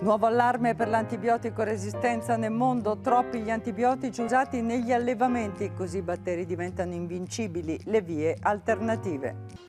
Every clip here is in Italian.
Nuovo allarme per l'antibiotico resistenza nel mondo, troppi gli antibiotici usati negli allevamenti, così i batteri diventano invincibili, le vie alternative.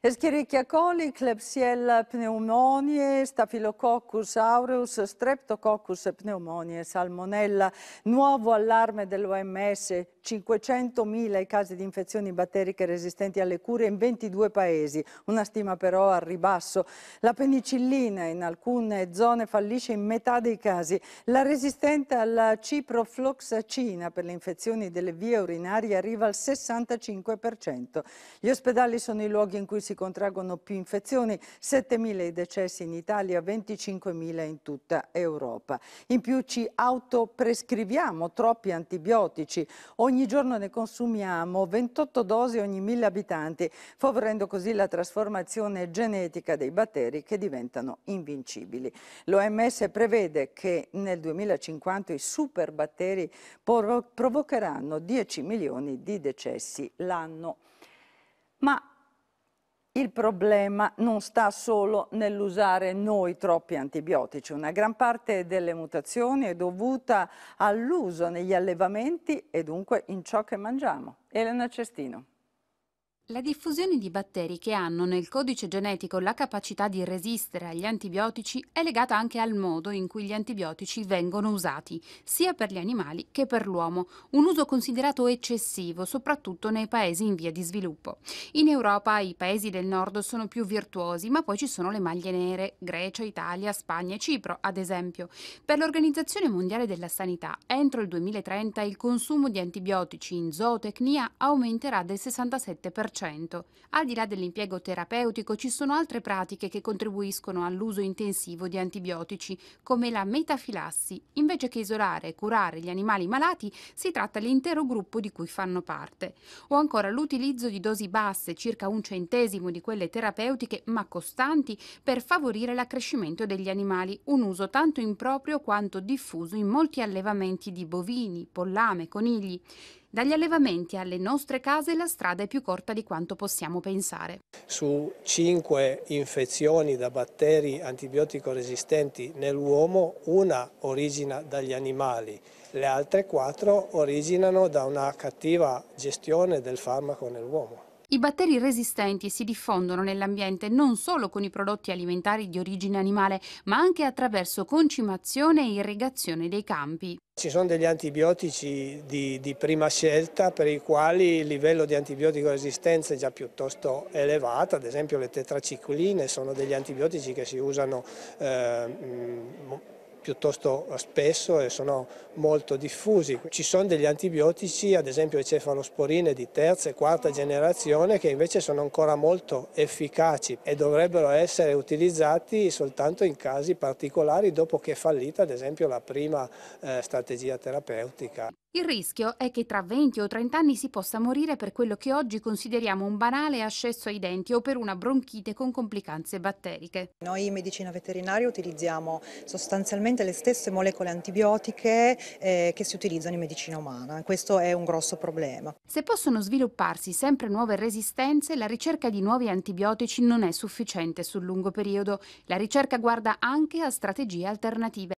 Escherichia coli, Klebsiella pneumonie, Staphylococcus aureus, Streptococcus pneumonie, Salmonella, nuovo allarme dell'OMS 500.000 i casi di infezioni batteriche resistenti alle cure in 22 paesi, una stima però al ribasso. La penicillina in alcune zone fallisce in metà dei casi. La resistente alla ciprofloxacina per le infezioni delle vie urinarie arriva al 65%. Gli ospedali sono i luoghi in cui si contraggono più infezioni, 7.000 i decessi in Italia, 25.000 in tutta Europa. In più ci autoprescriviamo troppi antibiotici. Ogni Ogni giorno ne consumiamo 28 dosi ogni 1000 abitanti, favorendo così la trasformazione genetica dei batteri che diventano invincibili. L'OMS prevede che nel 2050 i superbatteri provocheranno 10 milioni di decessi l'anno. Ma il problema non sta solo nell'usare noi troppi antibiotici. Una gran parte delle mutazioni è dovuta all'uso negli allevamenti e dunque in ciò che mangiamo. Elena Cestino. La diffusione di batteri che hanno nel codice genetico la capacità di resistere agli antibiotici è legata anche al modo in cui gli antibiotici vengono usati, sia per gli animali che per l'uomo, un uso considerato eccessivo soprattutto nei paesi in via di sviluppo. In Europa i paesi del nord sono più virtuosi, ma poi ci sono le maglie nere, Grecia, Italia, Spagna e Cipro, ad esempio. Per l'Organizzazione Mondiale della Sanità, entro il 2030 il consumo di antibiotici in zootecnia aumenterà del 67%. 50%. Al di là dell'impiego terapeutico ci sono altre pratiche che contribuiscono all'uso intensivo di antibiotici, come la metafilassi. Invece che isolare e curare gli animali malati, si tratta l'intero gruppo di cui fanno parte. O ancora l'utilizzo di dosi basse, circa un centesimo di quelle terapeutiche, ma costanti, per favorire l'accrescimento degli animali, un uso tanto improprio quanto diffuso in molti allevamenti di bovini, pollame, conigli. Dagli allevamenti alle nostre case la strada è più corta di quanto possiamo pensare. Su cinque infezioni da batteri antibiotico resistenti nell'uomo, una origina dagli animali, le altre quattro originano da una cattiva gestione del farmaco nell'uomo. I batteri resistenti si diffondono nell'ambiente non solo con i prodotti alimentari di origine animale, ma anche attraverso concimazione e irrigazione dei campi. Ci sono degli antibiotici di, di, prima scelta per i quali il livello di antibiotico resistenza è già piuttosto elevato, ad esempio le tetracicline sono degli antibiotici che si usano eh, piuttosto spesso e sono molto diffusi. Ci sono degli antibiotici, ad esempio le cefalosporine di terza e quarta generazione, che invece sono ancora molto efficaci e dovrebbero essere utilizzati soltanto in casi particolari dopo che è fallita ad esempio la prima eh, strategia terapeutica. Il rischio è che tra 20 o 30 anni si possa morire per quello che oggi consideriamo un banale ascesso ai denti o per una bronchite con complicanze batteriche. Noi in medicina veterinaria utilizziamo sostanzialmente sostanzialmente le stesse molecole antibiotiche eh, che si utilizzano in medicina umana. Questo è un grosso problema. Se possono svilupparsi sempre nuove resistenze, la ricerca di nuovi antibiotici non è sufficiente sul lungo periodo. La ricerca guarda anche a strategie alternative.